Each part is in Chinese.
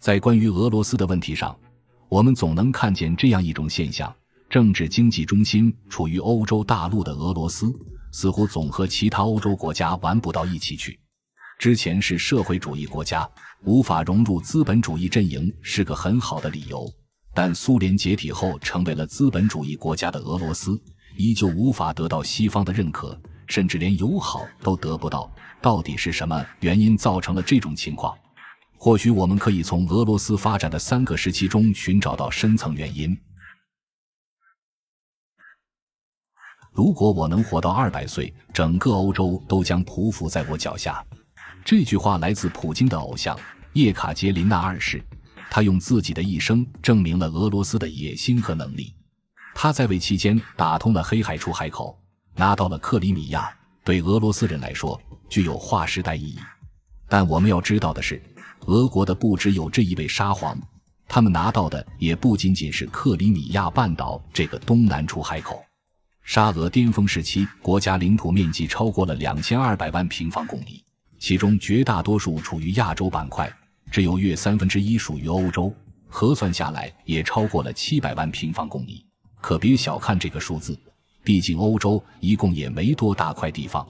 在关于俄罗斯的问题上，我们总能看见这样一种现象：政治经济中心处于欧洲大陆的俄罗斯，似乎总和其他欧洲国家玩不到一起去。之前是社会主义国家无法融入资本主义阵营，是个很好的理由；但苏联解体后成为了资本主义国家的俄罗斯，依旧无法得到西方的认可，甚至连友好都得不到。到底是什么原因造成了这种情况？或许我们可以从俄罗斯发展的三个时期中寻找到深层原因。如果我能活到二百岁，整个欧洲都将匍匐在我脚下。这句话来自普京的偶像叶卡捷琳娜二世，他用自己的一生证明了俄罗斯的野心和能力。他在位期间打通了黑海出海口，拿到了克里米亚，对俄罗斯人来说具有划时代意义。但我们要知道的是。俄国的不只有这一位沙皇，他们拿到的也不仅仅是克里米亚半岛这个东南出海口。沙俄巅峰时期，国家领土面积超过了两千二百万平方公里，其中绝大多数处于亚洲板块，只有约三分之一属于欧洲，核算下来也超过了七百万平方公里。可别小看这个数字，毕竟欧洲一共也没多大块地方。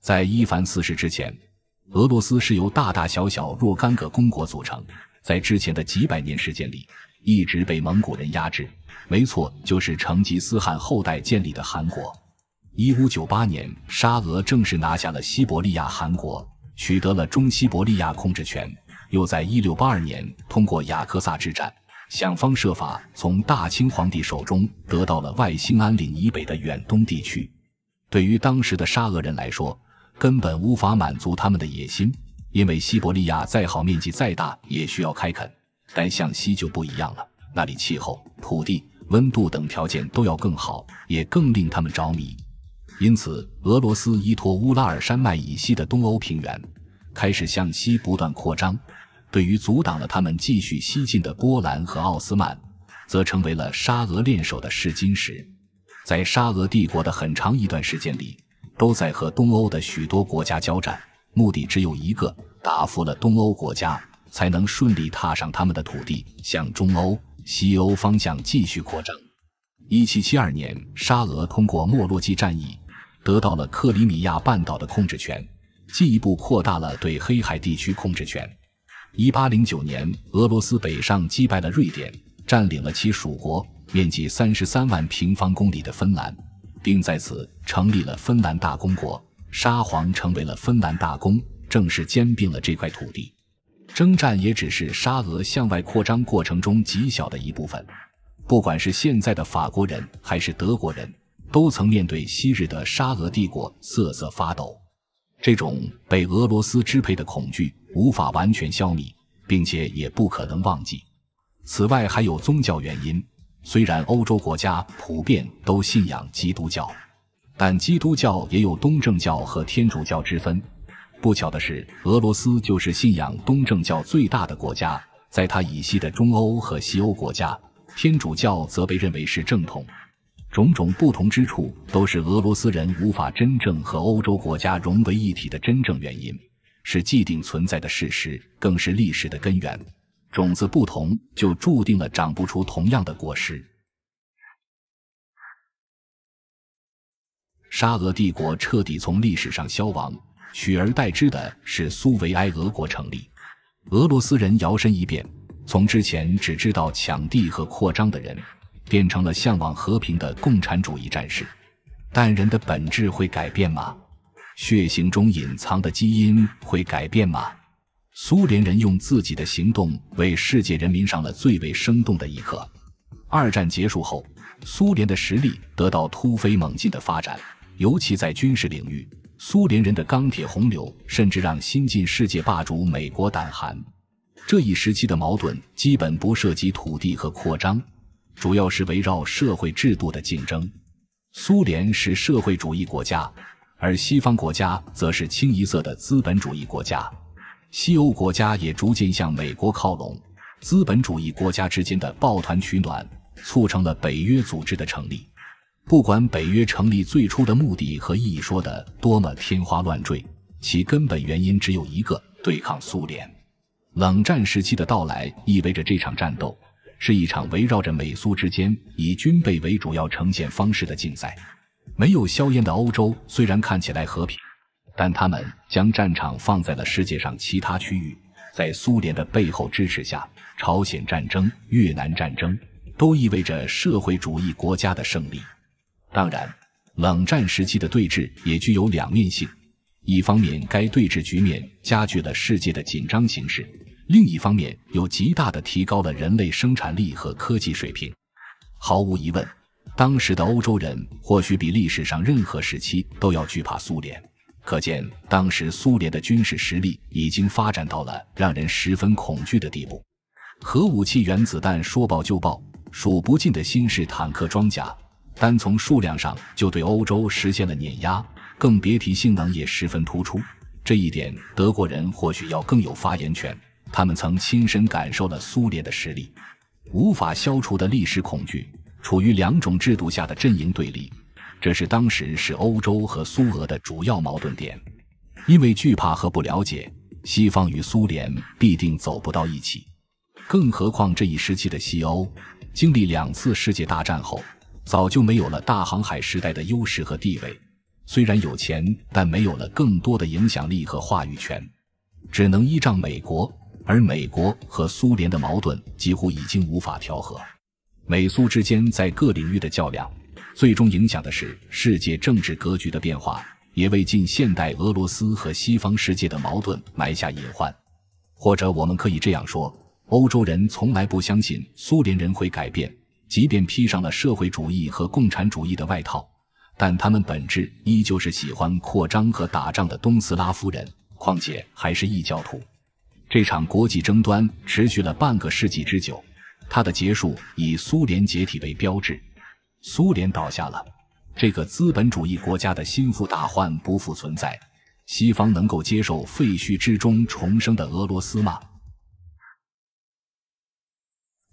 在伊凡四世之前。俄罗斯是由大大小小若干个公国组成，在之前的几百年时间里，一直被蒙古人压制。没错，就是成吉思汗后代建立的韩国。一五九八年，沙俄正式拿下了西伯利亚韩国，取得了中西伯利亚控制权，又在一六八二年通过雅克萨之战，想方设法从大清皇帝手中得到了外兴安岭以北的远东地区。对于当时的沙俄人来说，根本无法满足他们的野心，因为西伯利亚再好，面积再大，也需要开垦。但向西就不一样了，那里气候、土地、温度等条件都要更好，也更令他们着迷。因此，俄罗斯依托乌拉尔山脉以西的东欧平原，开始向西不断扩张。对于阻挡了他们继续西进的波兰和奥斯曼，则成为了沙俄练手的试金石。在沙俄帝国的很长一段时间里，都在和东欧的许多国家交战，目的只有一个：打服了东欧国家，才能顺利踏上他们的土地，向中欧、西欧方向继续扩张。一七七二年，沙俄通过莫洛季战役，得到了克里米亚半岛的控制权，进一步扩大了对黑海地区控制权。一八零九年，俄罗斯北上击败了瑞典，占领了其属国面积三十三万平方公里的芬兰。并在此成立了芬兰大公国，沙皇成为了芬兰大公，正式兼并了这块土地。征战也只是沙俄向外扩张过程中极小的一部分。不管是现在的法国人还是德国人，都曾面对昔日的沙俄帝国瑟瑟发抖。这种被俄罗斯支配的恐惧无法完全消弭，并且也不可能忘记。此外，还有宗教原因。虽然欧洲国家普遍都信仰基督教，但基督教也有东正教和天主教之分。不巧的是，俄罗斯就是信仰东正教最大的国家。在它以西的中欧和西欧国家，天主教则被认为是正统。种种不同之处，都是俄罗斯人无法真正和欧洲国家融为一体的真正原因，是既定存在的事实，更是历史的根源。种子不同，就注定了长不出同样的果实。沙俄帝国彻底从历史上消亡，取而代之的是苏维埃俄国成立。俄罗斯人摇身一变，从之前只知道抢地和扩张的人，变成了向往和平的共产主义战士。但人的本质会改变吗？血型中隐藏的基因会改变吗？苏联人用自己的行动为世界人民上了最为生动的一课。二战结束后，苏联的实力得到突飞猛进的发展，尤其在军事领域，苏联人的钢铁洪流甚至让新晋世界霸主美国胆寒。这一时期的矛盾基本不涉及土地和扩张，主要是围绕社会制度的竞争。苏联是社会主义国家，而西方国家则是清一色的资本主义国家。西欧国家也逐渐向美国靠拢，资本主义国家之间的抱团取暖促成了北约组织的成立。不管北约成立最初的目的和意义说的多么天花乱坠，其根本原因只有一个：对抗苏联。冷战时期的到来意味着这场战斗是一场围绕着美苏之间以军备为主要呈现方式的竞赛。没有硝烟的欧洲虽然看起来和平。但他们将战场放在了世界上其他区域，在苏联的背后支持下，朝鲜战争、越南战争都意味着社会主义国家的胜利。当然，冷战时期的对峙也具有两面性：一方面，该对峙局面加剧了世界的紧张形势；另一方面，又极大地提高了人类生产力和科技水平。毫无疑问，当时的欧洲人或许比历史上任何时期都要惧怕苏联。可见，当时苏联的军事实力已经发展到了让人十分恐惧的地步。核武器、原子弹说爆就爆，数不尽的新式坦克装甲，单从数量上就对欧洲实现了碾压，更别提性能也十分突出。这一点，德国人或许要更有发言权，他们曾亲身感受了苏联的实力，无法消除的历史恐惧，处于两种制度下的阵营对立。这是当时是欧洲和苏俄的主要矛盾点，因为惧怕和不了解，西方与苏联必定走不到一起。更何况这一时期的西欧，经历两次世界大战后，早就没有了大航海时代的优势和地位。虽然有钱，但没有了更多的影响力和话语权，只能依仗美国。而美国和苏联的矛盾几乎已经无法调和，美苏之间在各领域的较量。最终影响的是世界政治格局的变化，也为近现代俄罗斯和西方世界的矛盾埋下隐患。或者，我们可以这样说：欧洲人从来不相信苏联人会改变，即便披上了社会主义和共产主义的外套，但他们本质依旧是喜欢扩张和打仗的东斯拉夫人，况且还是异教徒。这场国际争端持续了半个世纪之久，它的结束以苏联解体为标志。苏联倒下了，这个资本主义国家的心腹大患不复存在。西方能够接受废墟之中重生的俄罗斯吗？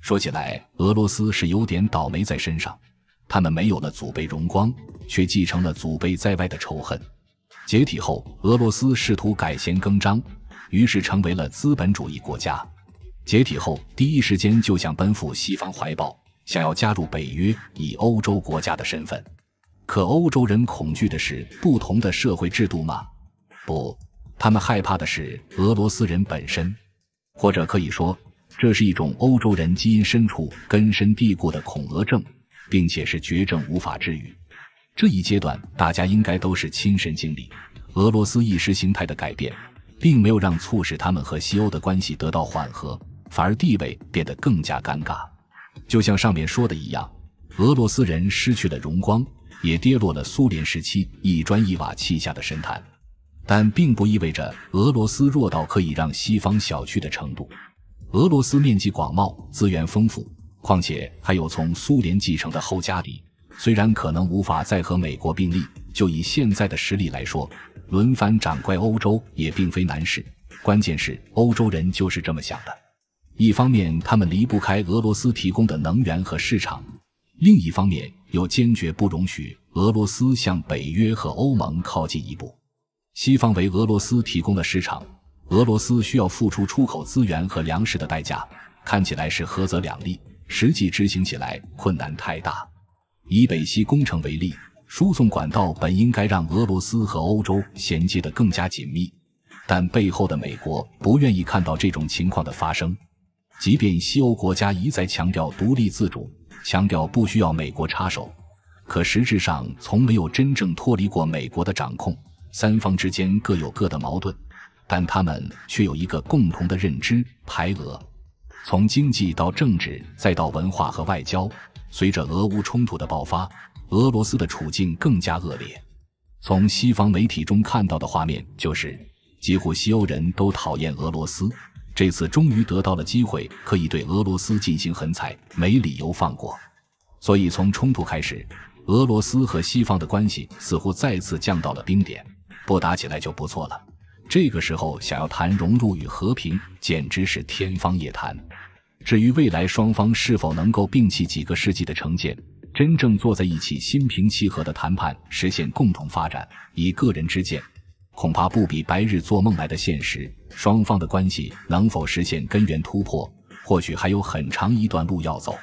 说起来，俄罗斯是有点倒霉在身上，他们没有了祖辈荣光，却继承了祖辈在外的仇恨。解体后，俄罗斯试图改弦更张，于是成为了资本主义国家。解体后，第一时间就想奔赴西方怀抱。想要加入北约，以欧洲国家的身份，可欧洲人恐惧的是不同的社会制度吗？不，他们害怕的是俄罗斯人本身，或者可以说，这是一种欧洲人基因深处根深蒂固的恐俄症，并且是绝症，无法治愈。这一阶段，大家应该都是亲身经历。俄罗斯意识形态的改变，并没有让促使他们和西欧的关系得到缓和，反而地位变得更加尴尬。就像上面说的一样，俄罗斯人失去了荣光，也跌落了苏联时期一砖一瓦砌下的神坛，但并不意味着俄罗斯弱到可以让西方小觑的程度。俄罗斯面积广袤，资源丰富，况且还有从苏联继承的后家底，虽然可能无法再和美国并立，就以现在的实力来说，轮番掌怪欧洲也并非难事。关键是欧洲人就是这么想的。一方面，他们离不开俄罗斯提供的能源和市场；另一方面，又坚决不容许俄罗斯向北约和欧盟靠近一步。西方为俄罗斯提供的市场，俄罗斯需要付出出口资源和粮食的代价，看起来是合则两利，实际执行起来困难太大。以北溪工程为例，输送管道本应该让俄罗斯和欧洲衔接得更加紧密，但背后的美国不愿意看到这种情况的发生。即便西欧国家一再强调独立自主，强调不需要美国插手，可实质上从没有真正脱离过美国的掌控。三方之间各有各的矛盾，但他们却有一个共同的认知：排俄。从经济到政治，再到文化和外交，随着俄乌冲突的爆发，俄罗斯的处境更加恶劣。从西方媒体中看到的画面就是，几乎西欧人都讨厌俄罗斯。这次终于得到了机会，可以对俄罗斯进行狠踩，没理由放过。所以从冲突开始，俄罗斯和西方的关系似乎再次降到了冰点，不打起来就不错了。这个时候想要谈融入与和平，简直是天方夜谭。至于未来双方是否能够摒弃几个世纪的成见，真正坐在一起心平气和的谈判，实现共同发展，以个人之见。恐怕不比白日做梦来的现实，双方的关系能否实现根源突破，或许还有很长一段路要走。